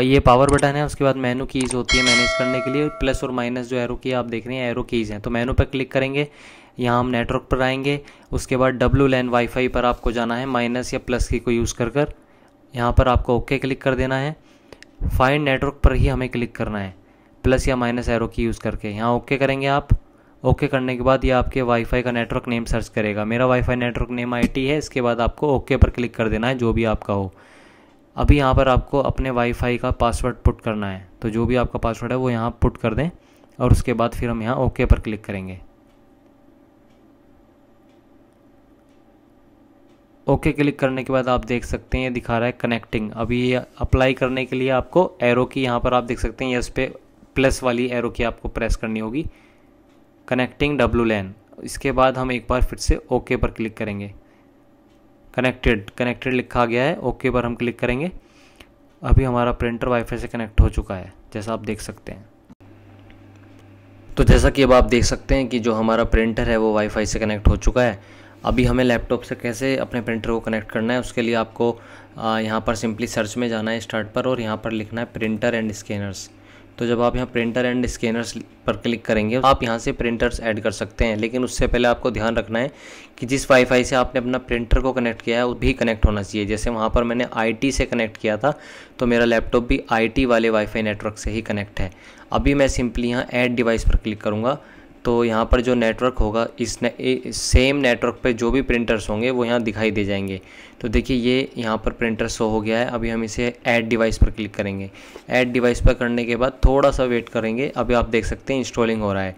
ये power button है उसके बाद मेनू कीज़ होती है मैनेज करने के लिए प्लस और माइनस जो एरो की आप देख रहे हैं एरो कीज़ हैं तो मेनू पर क्लिक करेंगे यहाँ हम नेटवर्क पर आएंगे उसके बाद डब्लू लैन वाईफाई पर आपको जाना है माइनस या प्लस की को यूज़ कर कर यहाँ पर आपको ओके क्लिक कर देना है फाइन नेटवर्क पर ही हमें क्लिक करना है प्लस या माइनस एरो की यूज़ करके यहाँ ओके करेंगे आप ओके करने के बाद ये आपके वाईफाई का नेटवर्क नेम सर्च करेगा मेरा वाईफाई नेटवर्क नेम आईटी है इसके बाद आपको ओके पर क्लिक कर देना है जो भी आपका हो अभी यहाँ पर आपको अपने वाईफाई का पासवर्ड पुट करना है तो जो भी आपका पासवर्ड है वो यहाँ पुट कर दें और उसके बाद फिर हम यहाँ ओके पर क्लिक करेंगे ओके okay क्लिक करने के बाद आप देख सकते हैं ये दिखा रहा है कनेक्टिंग अभी ये अप्लाई करने के लिए आपको एरो की यहाँ पर आप देख सकते हैं यस पे प्लस वाली एरो की आपको प्रेस करनी होगी कनेक्टिंग डब्लू लैन इसके बाद हम एक बार फिर से ओके okay पर क्लिक करेंगे कनेक्टेड कनेक्टेड लिखा गया है ओके पर हम क्लिक करेंगे अभी हमारा प्रिंटर वाईफाई से कनेक्ट हो चुका है जैसा आप देख सकते हैं तो जैसा कि अब आप देख सकते हैं कि जो हमारा प्रिंटर है वो वाईफाई से कनेक्ट हो चुका है अभी हमें लैपटॉप से कैसे अपने प्रिंटर को कनेक्ट करना है उसके लिए आपको यहाँ पर सिंपली सर्च में जाना है स्टार्ट पर और यहाँ पर लिखना है प्रिंटर एंड स्कैनर्स तो जब आप यहाँ प्रिंटर एंड स्कैनर्स पर क्लिक करेंगे आप यहाँ से प्रिंटर्स ऐड कर सकते हैं लेकिन उससे पहले आपको ध्यान रखना है कि जिस वाईफाई से आपने अपना प्रिंटर को कनेक्ट किया है वो भी कनेक्ट होना चाहिए जैसे वहाँ पर मैंने आई से कनेक्ट किया था तो मेरा लैपटॉप भी आई वाले वाई नेटवर्क से ही कनेक्ट है अभी मैं सिंपली यहाँ ऐड डिवाइस पर क्लिक करूँगा तो यहाँ पर जो नेटवर्क होगा इस ने, ए, सेम नेटवर्क पे जो भी प्रिंटर्स होंगे वो यहाँ दिखाई दे जाएंगे तो देखिए ये यहाँ पर प्रिंटर शो हो गया है अभी हम इसे ऐड डिवाइस पर क्लिक करेंगे ऐड डिवाइस पर करने के बाद थोड़ा सा वेट करेंगे अभी आप देख सकते हैं इंस्टॉलिंग हो रहा है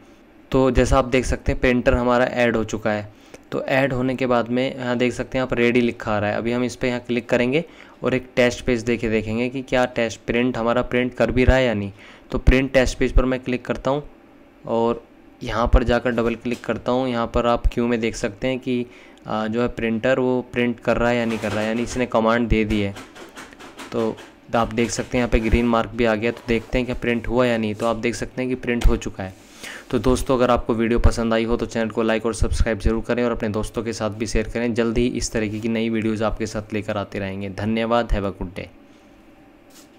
तो जैसा आप देख सकते हैं प्रिंटर हमारा ऐड हो चुका है तो ऐड होने के बाद में यहाँ देख सकते हैं आप रेडी लिखा आ रहा है अभी हम इस पर यहाँ क्लिक करेंगे और एक टेस्ट पेज देखे देखेंगे कि क्या टेस्ट प्रिंट हमारा प्रिंट कर भी रहा है या नहीं तो प्रिंट टेस्ट पेज पर मैं क्लिक करता हूँ और यहाँ पर जाकर डबल क्लिक करता हूँ यहाँ पर आप क्यू में देख सकते हैं कि जो है प्रिंटर वो प्रिंट कर रहा है या नहीं कर रहा है यानी इसने कमांड दे दी है तो आप देख सकते हैं यहाँ पे ग्रीन मार्क भी आ गया तो देखते हैं कि प्रिंट हुआ या नहीं तो आप देख सकते हैं कि प्रिंट हो चुका है तो दोस्तों अगर आपको वीडियो पसंद आई हो तो चैनल को लाइक और सब्सक्राइब जरूर करें और अपने दोस्तों के साथ भी शेयर करें जल्द ही इस तरीके की नई वीडियोज़ आपके साथ लेकर आते रहेंगे धन्यवाद हैव अ गुड डे